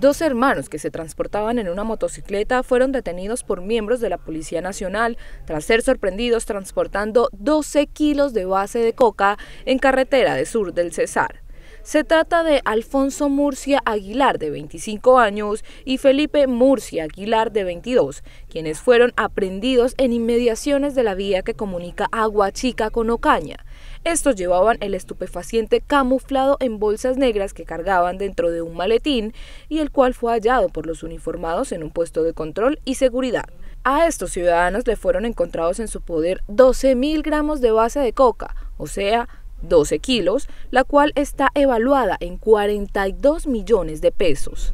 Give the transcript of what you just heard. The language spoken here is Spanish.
Dos hermanos que se transportaban en una motocicleta fueron detenidos por miembros de la Policía Nacional tras ser sorprendidos transportando 12 kilos de base de coca en carretera de sur del Cesar. Se trata de Alfonso Murcia Aguilar, de 25 años, y Felipe Murcia Aguilar, de 22, quienes fueron aprendidos en inmediaciones de la vía que comunica Aguachica con Ocaña. Estos llevaban el estupefaciente camuflado en bolsas negras que cargaban dentro de un maletín y el cual fue hallado por los uniformados en un puesto de control y seguridad. A estos ciudadanos le fueron encontrados en su poder 12.000 gramos de base de coca, o sea, 12 kilos, la cual está evaluada en 42 millones de pesos.